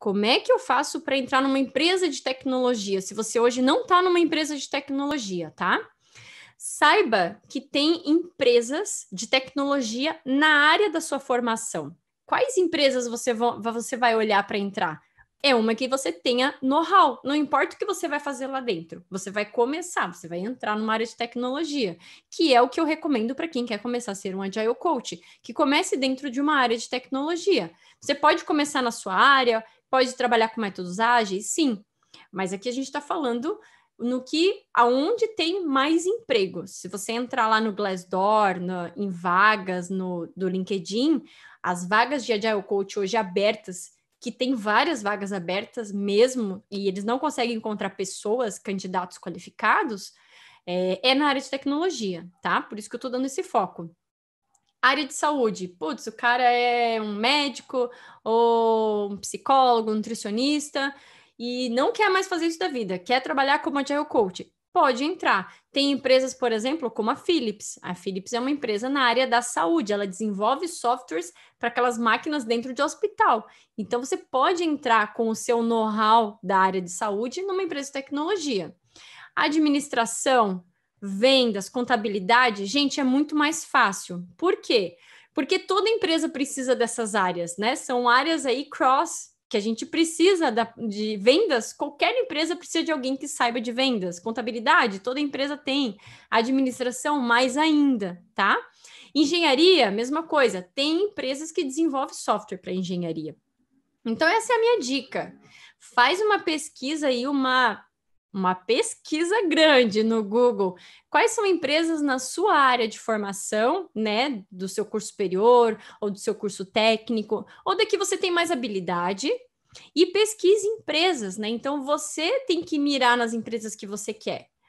Como é que eu faço para entrar numa empresa de tecnologia? Se você hoje não está numa empresa de tecnologia, tá? Saiba que tem empresas de tecnologia na área da sua formação. Quais empresas você, você vai olhar para entrar? É uma que você tenha know-how. Não importa o que você vai fazer lá dentro, você vai começar, você vai entrar numa área de tecnologia, que é o que eu recomendo para quem quer começar a ser um agile coach, que comece dentro de uma área de tecnologia. Você pode começar na sua área, Pode trabalhar com métodos ágeis? Sim. Mas aqui a gente está falando no que aonde tem mais emprego. Se você entrar lá no Glassdoor, no, em vagas no, do LinkedIn, as vagas de Agile Coach hoje abertas, que tem várias vagas abertas mesmo, e eles não conseguem encontrar pessoas, candidatos qualificados, é, é na área de tecnologia, tá? Por isso que eu estou dando esse foco. Área de saúde. Putz, o cara é um médico ou um psicólogo, um nutricionista e não quer mais fazer isso da vida, quer trabalhar como agile coach. Pode entrar. Tem empresas, por exemplo, como a Philips. A Philips é uma empresa na área da saúde, ela desenvolve softwares para aquelas máquinas dentro de hospital. Então você pode entrar com o seu know-how da área de saúde numa empresa de tecnologia. Administração, vendas, contabilidade, gente, é muito mais fácil. Por quê? Porque toda empresa precisa dessas áreas, né? São áreas aí cross que a gente precisa da, de vendas, qualquer empresa precisa de alguém que saiba de vendas, contabilidade, toda empresa tem, administração mais ainda, tá? Engenharia, mesma coisa, tem empresas que desenvolvem software para engenharia. Então essa é a minha dica. Faz uma pesquisa e uma uma pesquisa grande no Google. Quais são empresas na sua área de formação, né, do seu curso superior ou do seu curso técnico, ou daqui você tem mais habilidade? E pesquise empresas, né? Então você tem que mirar nas empresas que você quer.